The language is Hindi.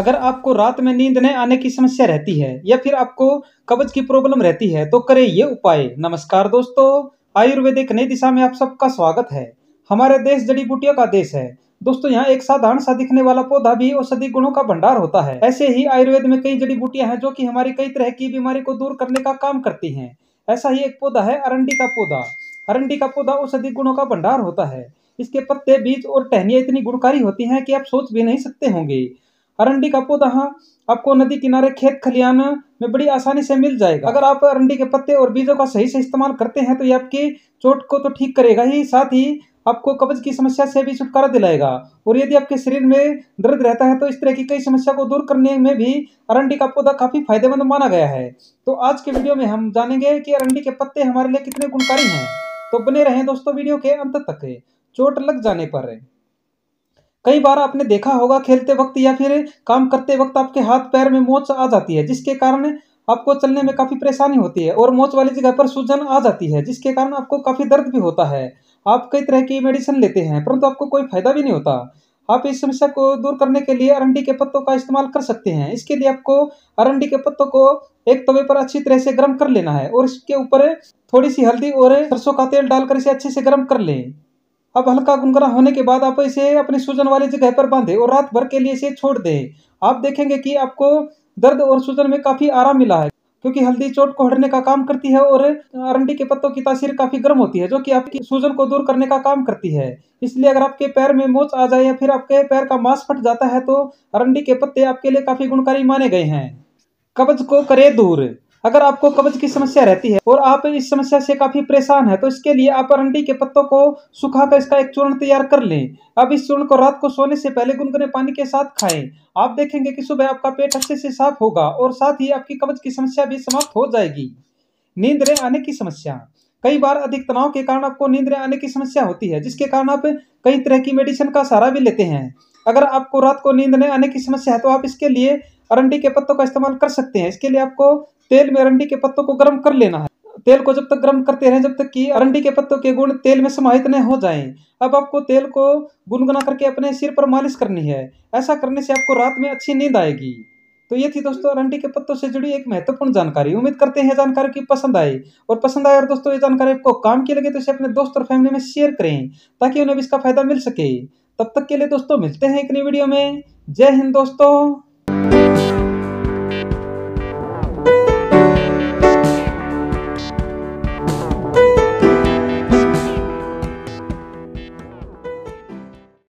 अगर आपको रात में नींद न आने की समस्या रहती है या फिर आपको कब्ज की प्रॉब्लम रहती है तो करें ये उपाय नमस्कार दोस्तों आयुर्वेदिक नई दिशा में आप सबका स्वागत है हमारे देश जड़ी बूटियों का देश है दोस्तों यहाँ एक साधारण सा दिखने वाला पौधा भी औषधि गुणों का भंडार होता है ऐसे ही आयुर्वेद में कई जड़ी बूटियां हैं जो कि हमारी कई तरह की बीमारी को दूर करने का काम करती हैं ऐसा ही एक पौधा है अरंडी का पौधा अरंडी का पौधा औषधि गुणों का भंडार होता है इसके पत्ते बीज और टहनिया इतनी गुणकारी होती है की आप सोच भी नहीं सकते होंगे अरंडी का पौधा हाँ, आपको नदी किनारे खेत खलियान में बड़ी आसानी से मिल जाएगा अगर आप अरंडी के पत्ते और बीजों का सही से इस्तेमाल करते हैं तो ये आपकी चोट को तो ठीक करेगा ही साथ ही आपको कब्ज की समस्या से भी छुटकारा दिलाएगा और यदि आपके शरीर में दर्द रहता है तो इस तरह की कई समस्या को दूर करने में भी अरंडी का पौधा काफ़ी फायदेमंद माना गया है तो आज के वीडियो में हम जानेंगे कि अरंडी के पत्ते हमारे लिए कितने गुणकारी हैं तो बने रहें दोस्तों वीडियो के अंत तक चोट लग जाने पर कई बार आपने देखा होगा खेलते वक्त या फिर काम करते वक्त आपके हाथ पैर में मोच आ जाती है जिसके कारण आपको चलने में काफ़ी परेशानी होती है और मोच वाली जगह पर सूजन आ जाती है जिसके कारण आपको काफ़ी दर्द भी होता है आप कई तरह की मेडिसिन लेते हैं परंतु आपको कोई फायदा भी नहीं होता आप इस समस्या को दूर करने के लिए अरंडी के पत्तों का इस्तेमाल कर सकते हैं इसके लिए आपको अरंडी के पत्तों को एक तवे पर अच्छी तरह से गर्म कर लेना है और इसके ऊपर थोड़ी सी हल्दी और सरसों का तेल डालकर इसे अच्छे से गर्म कर लें अब हल्का गुनगुना होने के बाद आप इसे अपनी सूजन वाली जगह पर बांधे और रात भर के लिए इसे छोड़ दें आप देखेंगे कि आपको दर्द और सूजन में काफ़ी आराम मिला है क्योंकि हल्दी चोट को हटने का काम करती है और अरंडी के पत्तों की तासीर काफ़ी गर्म होती है जो कि आपकी सूजन को दूर करने का काम करती है इसलिए अगर आपके पैर में मोच आ जाए या फिर आपके पैर का मांस फट जाता है तो अरंडी के पत्ते आपके लिए काफ़ी गुणकारी माने गए हैं कब्ज को करे दूर अगर आपको कब्ज की समस्या रहती है और आप इस समस्या से काफी परेशान है तो इसके लिए आप अरंडी के पत्तों को सुखाकर इसका एक चूर्ण तैयार कर लें अब इस चूर्ण को रात को सोने से पहले गुनगुने पानी के साथ खाएं आप देखेंगे कि सुबह आपका पेट अच्छे से साफ होगा और साथ ही आपकी कब्ज की समस्या भी समाप्त हो जाएगी नींद नींदरें आने की समस्या कई बार अधिक तनाव के कारण आपको नींद नींदरें आने की समस्या होती है जिसके कारण आप कई तरह की मेडिसिन का सहारा भी लेते हैं अगर आपको रात को नींद नहीं आने की समस्या है तो आप इसके लिए अरंडी के पत्तों का इस्तेमाल कर सकते हैं इसके लिए आपको तेल में अरंडी के पत्तों को गर्म कर लेना है तेल को जब तक गर्म करते रहें जब तक कि अरंडी के पत्तों के गुण तेल में समाहित न हो जाएं। अब आपको तेल को गुनगुना करके अपने सिर पर मालिश करनी है ऐसा करने से आपको रात में अच्छी नींद आएगी तो ये थी दोस्तों अरंडी के पत्तों से जुड़ी एक महत्वपूर्ण जानकारी उम्मीद करते हैं जानकारी की पसंद आई और पसंद आए और दोस्तों ये जानकारी आपको काम की लगे तो इसे अपने दोस्त और फैमिली में शेयर करें ताकि उन्हें भी इसका फायदा मिल सके तब तक के लिए दोस्तों मिलते हैं एक नई वीडियो में जय हिंद दोस्तों